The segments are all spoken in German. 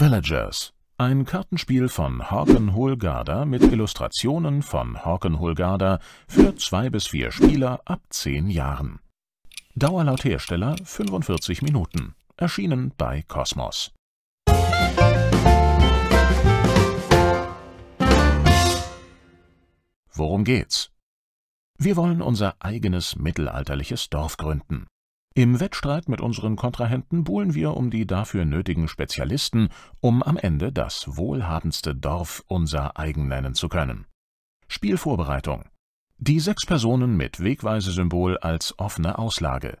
Villagers, ein Kartenspiel von Hawken Holgarder mit Illustrationen von Hawken Holgarder für zwei bis vier Spieler ab zehn Jahren. Dauer laut Hersteller 45 Minuten. Erschienen bei Kosmos. Worum geht's? Wir wollen unser eigenes mittelalterliches Dorf gründen. Im Wettstreit mit unseren Kontrahenten buhlen wir um die dafür nötigen Spezialisten, um am Ende das wohlhabendste Dorf unser eigen nennen zu können. Spielvorbereitung. Die sechs Personen mit Wegweisesymbol als offene Auslage.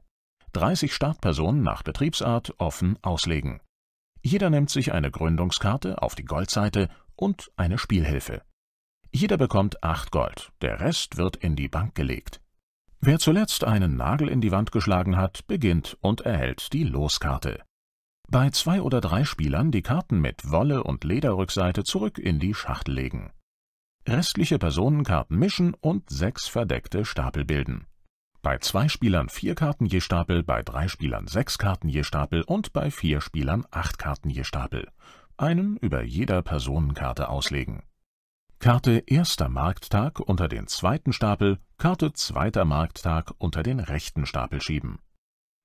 30 Startpersonen nach Betriebsart offen auslegen. Jeder nimmt sich eine Gründungskarte auf die Goldseite und eine Spielhilfe. Jeder bekommt 8 Gold, der Rest wird in die Bank gelegt. Wer zuletzt einen Nagel in die Wand geschlagen hat, beginnt und erhält die Loskarte. Bei zwei oder drei Spielern die Karten mit Wolle- und Lederrückseite zurück in die Schachtel legen. Restliche Personenkarten mischen und sechs verdeckte Stapel bilden. Bei zwei Spielern vier Karten je Stapel, bei drei Spielern sechs Karten je Stapel und bei vier Spielern acht Karten je Stapel. Einen über jeder Personenkarte auslegen. Karte erster Markttag unter den zweiten Stapel, Karte zweiter Markttag unter den rechten Stapel schieben.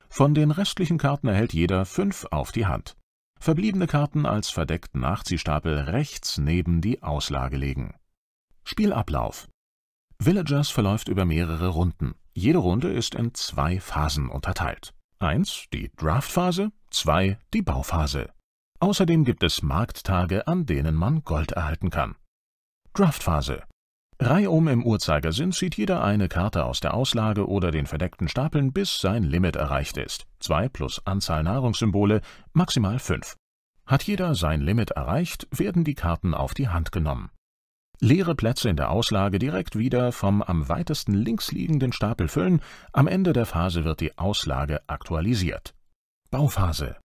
Von den restlichen Karten erhält jeder fünf auf die Hand. Verbliebene Karten als verdeckten Nachziehstapel rechts neben die Auslage legen. Spielablauf Villagers verläuft über mehrere Runden. Jede Runde ist in zwei Phasen unterteilt. 1. Die Draftphase, 2. die Bauphase. Außerdem gibt es Markttage, an denen man Gold erhalten kann. Draftphase. Reihum im Uhrzeigersinn zieht jeder eine Karte aus der Auslage oder den verdeckten Stapeln, bis sein Limit erreicht ist. 2 plus Anzahl Nahrungssymbole, maximal 5. Hat jeder sein Limit erreicht, werden die Karten auf die Hand genommen. Leere Plätze in der Auslage direkt wieder vom am weitesten links liegenden Stapel füllen, am Ende der Phase wird die Auslage aktualisiert. Bauphase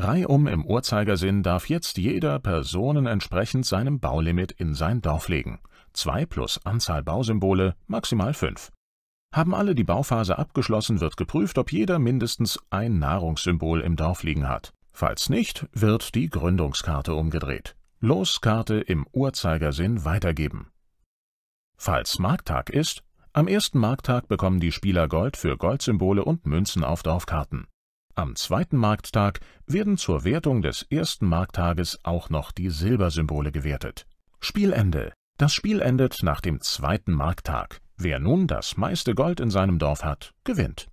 Reihum im Uhrzeigersinn darf jetzt jeder Personen entsprechend seinem Baulimit in sein Dorf legen. Zwei plus Anzahl Bausymbole, maximal fünf. Haben alle die Bauphase abgeschlossen, wird geprüft, ob jeder mindestens ein Nahrungssymbol im Dorf liegen hat. Falls nicht, wird die Gründungskarte umgedreht. Loskarte im Uhrzeigersinn weitergeben. Falls Markttag ist, am ersten Markttag bekommen die Spieler Gold für Goldsymbole und Münzen auf Dorfkarten. Am zweiten Markttag werden zur Wertung des ersten Markttages auch noch die Silbersymbole gewertet. Spielende. Das Spiel endet nach dem zweiten Markttag. Wer nun das meiste Gold in seinem Dorf hat, gewinnt.